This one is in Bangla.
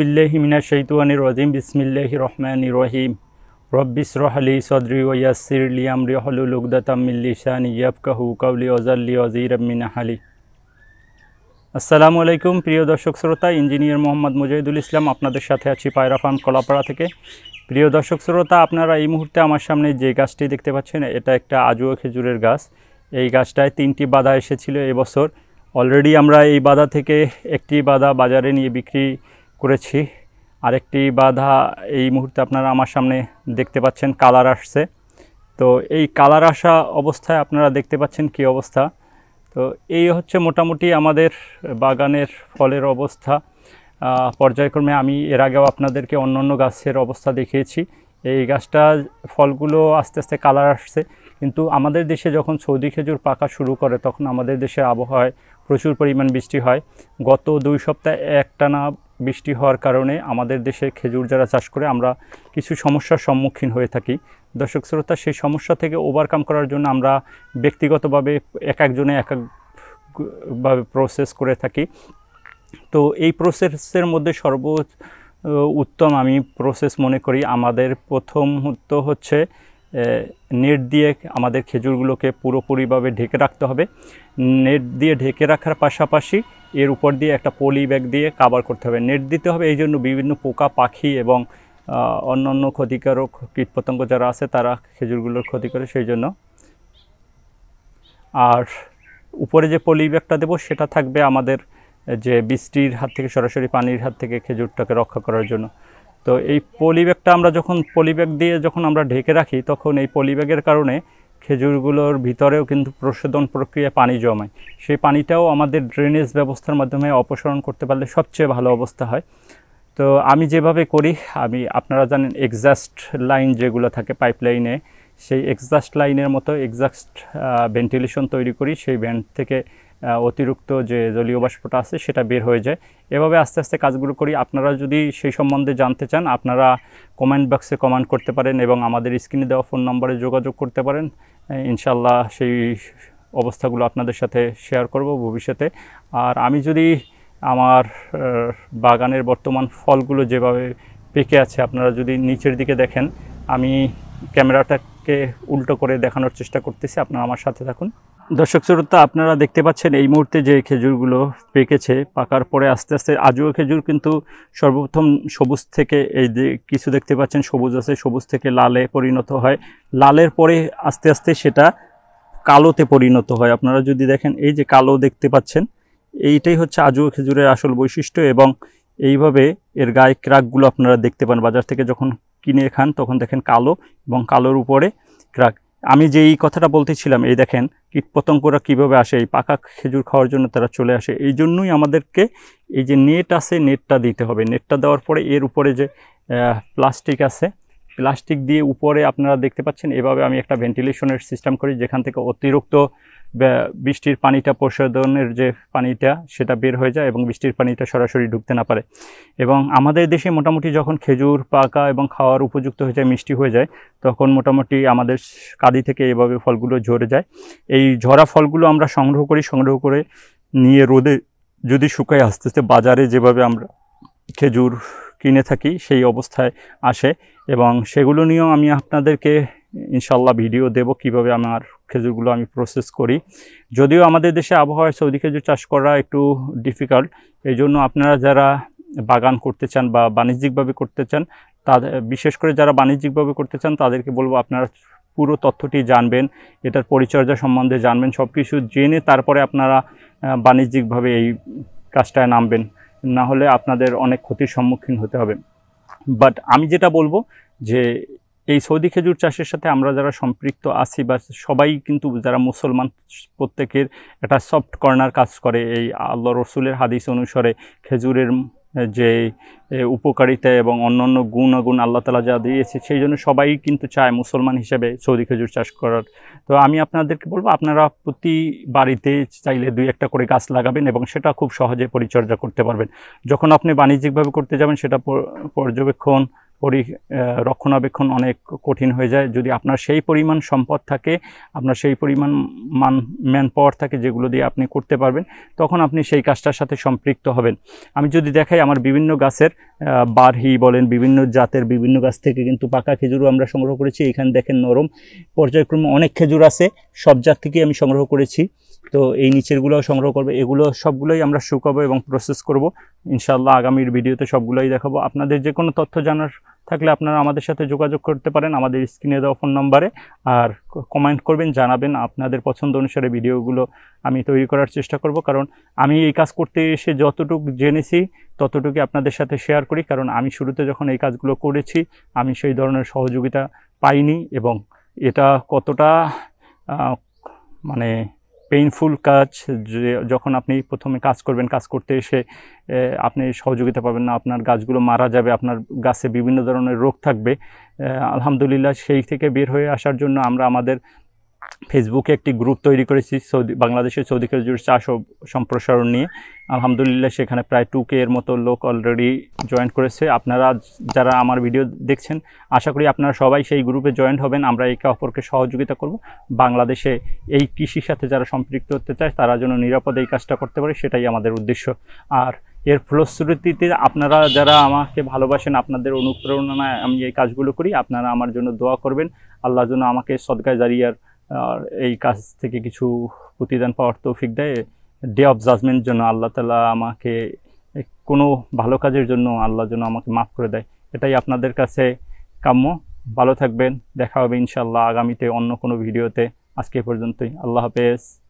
বিল্লাহিমিনা শৈতুয়ানি রাজিম বিসমিল্লাহি রহমান রহিম রব্বিস রহলি সদরি ওয়াসির লিয়াম রিহলু লুকদাতামিল্লিশান ইয়াবকাহু কাউলি অজাল্লি অজির মিনা হালি আসসালামু আলাইকুম প্রিয় দর্শক শ্রোতা ইঞ্জিনিয়ার মোহাম্মদ মুজাহিদুল ইসলাম আপনাদের সাথে আছি পায়রা ফার্ম কলাপাড়া থেকে প্রিয় দর্শক শ্রোতা আপনারা এই মুহূর্তে আমার সামনে যে গাছটি দেখতে পাচ্ছেন এটা একটা আজুয়া খেজুরের গাছ এই গাছটায় তিনটি বাধা এসেছিল এবছর অলরেডি আমরা এই বাধা থেকে একটি বাধা বাজারে নিয়ে বিক্রি করেছি আরেকটি বাধা এই মুহূর্তে আপনারা আমার সামনে দেখতে পাচ্ছেন কালার আসছে তো এই কালার আসা অবস্থায় আপনারা দেখতে পাচ্ছেন কি অবস্থা তো এই হচ্ছে মোটামুটি আমাদের বাগানের ফলের অবস্থা পর্যায়ক্রমে আমি এর আগেও আপনাদেরকে অন্য অন্য গাছের অবস্থা দেখিয়েছি এই গাছটা ফলগুলো আস্তে আস্তে কালার আসছে কিন্তু আমাদের দেশে যখন সৌদি খেজুর পাকা শুরু করে তখন আমাদের দেশের আবহাওয়ায় প্রচুর পরিমাণ বৃষ্টি হয় গত দুই সপ্তাহে একটানা বৃষ্টি হওয়ার কারণে আমাদের দেশে খেজুর যারা চাষ করে আমরা কিছু সমস্যার সম্মুখীন হয়ে থাকি দর্শক শ্রোতা সেই সমস্যা থেকে ওভারকাম করার জন্য আমরা ব্যক্তিগতভাবে এক একজনে এক একভাবে প্রসেস করে থাকি তো এই প্রসেসের মধ্যে সর্ব উত্তম আমি প্রসেস মনে করি আমাদের প্রথম তো হচ্ছে নেট দিয়ে আমাদের খেজুরগুলোকে পুরোপুরিভাবে ঢেকে রাখতে হবে নেট দিয়ে ঢেকে রাখার পাশাপাশি এর উপর দিয়ে একটা পলি ব্যাগ দিয়ে কাবার করতে হবে নেট দিতে হবে এই জন্য বিভিন্ন পোকা পাখি এবং অন্য অন্য ক্ষতিকারক কীটপতঙ্গ যারা আছে তারা খেজুরগুলোর ক্ষতি করে সেই জন্য আর উপরে যে পলি ব্যাগটা দেবো সেটা থাকবে আমাদের যে বৃষ্টির হাত থেকে সরাসরি পানির হাত থেকে খেজুরটাকে রক্ষা করার জন্য তো এই পলিব্যাগটা আমরা যখন পলিব্যাগ দিয়ে যখন আমরা ঢেকে রাখি তখন এই পলিব্যাগের কারণে খেজুরগুলোর ভিতরেও কিন্তু প্রশোধন প্রক্রিয়া পানি জমায় সেই পানিটাও আমাদের ড্রেনেজ ব্যবস্থার মাধ্যমে অপসারণ করতে পারলে সবচেয়ে ভালো অবস্থা হয় তো আমি যেভাবে করি আমি আপনারা জানেন এক্সাস্ট লাইন যেগুলো থাকে পাইপলাইনে সেই এক্সাস্ট লাইনের মতো এক্সাস্ট ভেন্টিলেশন তৈরি করি সেই ভ্যান্ট থেকে অতিরিক্ত যে জলীয় বাষ্পটা আছে সেটা বের হয়ে যায় এভাবে আস্তে আস্তে কাজগুলো করি আপনারা যদি সেই সম্বন্ধে জানতে চান আপনারা কমেন্ট বক্সে কমেন্ট করতে পারেন এবং আমাদের স্ক্রিনে দেওয়া ফোন নম্বরে যোগাযোগ করতে পারেন ইনশাল্লাহ সেই অবস্থাগুলো আপনাদের সাথে শেয়ার করব ভবিষ্যতে আর আমি যদি আমার বাগানের বর্তমান ফলগুলো যেভাবে পেকে আছে আপনারা যদি নিচের দিকে দেখেন আমি ক্যামেরাটাকে উল্টো করে দেখানোর চেষ্টা করতেছি আপনারা আমার সাথে থাকুন দর্শক শ্রোতা আপনারা দেখতে পাচ্ছেন এই মুহূর্তে যে খেজুরগুলো পেকেছে পাকার পরে আস্তে আস্তে আজও খেজুর কিন্তু সর্বপ্রথম সবুজ থেকে এই কিছু দেখতে পাচ্ছেন সবুজ আছে সবুজ থেকে লালে পরিণত হয় লালের পরে আস্তে আস্তে সেটা কালোতে পরিণত হয় আপনারা যদি দেখেন এই যে কালো দেখতে পাচ্ছেন এইটাই হচ্ছে আজও খেজুরের আসল বৈশিষ্ট্য এবং এইভাবে এর গায়ে ক্রাকগুলো আপনারা দেখতে পান বাজার থেকে যখন কিনে খান তখন দেখেন কালো এবং কালোর উপরে ক্রাক আমি যে এই কথাটা বলতেছিলাম এই দেখেন কীটপতঙ্গরা কীভাবে আসে এই পাকা খেজুর খাওয়ার জন্য তারা চলে আসে এই জন্যই আমাদেরকে এই যে নেট আছে নেটটা দিতে হবে নেটটা দেওয়ার পরে এর উপরে যে প্লাস্টিক আছে প্লাস্টিক দিয়ে উপরে আপনারা দেখতে পাচ্ছেন এভাবে আমি একটা ভেন্টিলেশনের সিস্টেম করি যেখান থেকে অতিরিক্ত বৃষ্টির পানিটা প্রশোধনের যে পানিটা সেটা বের হয়ে যায় এবং বৃষ্টির পানিটা সরাসরি ঢুকতে না পারে এবং আমাদের দেশে মোটামুটি যখন খেজুর পাকা এবং খাওয়ার উপযুক্ত হয়ে যায় মিষ্টি হয়ে যায় তখন মোটামুটি আমাদের কাঁদি থেকে এভাবে ফলগুলো ঝরে যায় এই ঝরা ফলগুলো আমরা সংগ্রহ করি সংগ্রহ করে নিয়ে রোদে যদি শুকায় আস্তে আস্তে বাজারে যেভাবে আমরা খেজুর কিনে থাকি সেই অবস্থায় আসে এবং সেগুলো নিয়েও আমি আপনাদেরকে ইনশাল্লাহ ভিডিও দেব কিভাবে আমার খেজুরগুলো আমি প্রসেস করি যদিও আমাদের দেশে আবহাওয়ায় সৌদি খেজুর চাষ করা একটু ডিফিকাল্ট এই জন্য আপনারা যারা বাগান করতে চান বা বাণিজ্যিকভাবে করতে চান তাদের বিশেষ করে যারা বাণিজ্যিকভাবে করতে চান তাদেরকে বলবো আপনারা পুরো তথ্যটি জানবেন এটার পরিচর্যা সম্বন্ধে জানবেন সব কিছু জেনে তারপরে আপনারা বাণিজ্যিকভাবে এই কাজটায় নামবেন না হলে আপনাদের অনেক ক্ষতির সম্মুখীন হতে হবে বাট আমি যেটা বলবো যে এই সৌদি খেজুর চাষের সাথে আমরা যারা সম্পৃক্ত আছি বা সবাই কিন্তু যারা মুসলমান প্রত্যেকের একটা সফট কর্নার কাজ করে এই আল্লাহ রসুলের হাদিস অনুসারে খেজুরের যে উপকারিতা এবং অন্যান্য গুণাগুণ আল্লাহ তালা যা দিয়েছে সেই জন্য সবাই কিন্তু চায় মুসলমান হিসেবে সৌদি খেজুর চাষ করার তো আমি আপনাদেরকে বলবো আপনারা প্রতি বাড়িতে চাইলে দুই একটা করে গাছ লাগাবেন এবং সেটা খুব সহজে পরিচর্যা করতে পারবেন যখন আপনি বাণিজ্যিকভাবে করতে যাবেন সেটা পর্যবেক্ষণ পরি রক্ষণাবেক্ষণ অনেক কঠিন হয়ে যায় যদি আপনার সেই পরিমাণ সম্পদ থাকে আপনার সেই পরিমাণ মান ম্যান পাওয়ার থাকে যেগুলো দিয়ে আপনি করতে পারবেন তখন আপনি সেই কাজটার সাথে সম্পৃক্ত হবেন আমি যদি দেখাই আমার বিভিন্ন গাছের বারহি বলেন বিভিন্ন জাতের বিভিন্ন গাছ থেকে কিন্তু পাকা খেজুরও আমরা সংগ্রহ করেছি এখানে দেখেন নরম পর্যায়ক্রমে অনেক খেজুর আছে সব জাত থেকে আমি সংগ্রহ করেছি তো এই নিচেরগুলোও সংগ্রহ করবে এগুলো সবগুলোই আমরা শুকাবো এবং প্রসেস করব ইনশাল্লাহ আগামীর ভিডিওতে সবগুলোই দেখাবো আপনাদের যে কোনো তথ্য জানার থাকলে আপনারা আমাদের সাথে যোগাযোগ করতে পারেন আমাদের স্ক্রিনে দেওয়া ফোন নম্বরে আর কমেন্ট করবেন জানাবেন আপনাদের পছন্দ অনুসারে ভিডিওগুলো আমি তৈরি করার চেষ্টা করব কারণ আমি এই কাজ করতে এসে যতটুকু জেনেছি ততটুকু আপনাদের সাথে শেয়ার করি কারণ আমি শুরুতে যখন এই কাজগুলো করেছি আমি সেই ধরনের সহযোগিতা পাইনি এবং এটা কতটা মানে পেইনফুল কাজ যে যখন আপনি প্রথমে কাজ করবেন কাজ করতে এসে আপনি সহযোগিতা পাবেন না আপনার গাছগুলো মারা যাবে আপনার গাছে বিভিন্ন ধরনের রোগ থাকবে আলহামদুলিল্লাহ সেই থেকে বের হয়ে আসার জন্য আমরা আমাদের ফেসবুকে একটি গ্রুপ তৈরি করেছি সৌদি বাংলাদেশের সৌদি খেজুর চাষ সম্প্রসারণ নিয়ে আলহামদুলিল্লাহ সেখানে প্রায় টু কে এর মতো লোক অলরেডি জয়েন করেছে আপনারা যারা আমার ভিডিও দেখছেন আশা করি আপনারা সবাই সেই গ্রুপে জয়েন হবেন আমরা একে অপরকে সহযোগিতা করব বাংলাদেশে এই কৃষির সাথে যারা সম্পৃক্ত হতে চায় তারা যেন নিরাপদে এই কাজটা করতে পারে সেটাই আমাদের উদ্দেশ্য আর এর ফলশ্রুতিতে আপনারা যারা আমাকে ভালোবাসেন আপনাদের অনুপ্রেরণায় আমি এই কাজগুলো করি আপনারা আমার জন্য দোয়া করবেন আল্লাহ যেন আমাকে সদকায় জারিয়ার আর এই কাজ থেকে কিছু প্রতিদান পাওয়ার তৌফিক দেয় ডে অফ জাজমেন্টের জন্য আল্লাহ তালা আমাকে কোনো ভালো কাজের জন্য আল্লাহ যেন আমাকে মাফ করে দেয় এটাই আপনাদের কাছে কাম্য ভালো থাকবেন দেখা হবে ইনশাল্লাহ আগামীতে অন্য কোনো ভিডিওতে আজকে পর্যন্তই আল্লাহ হাফেজ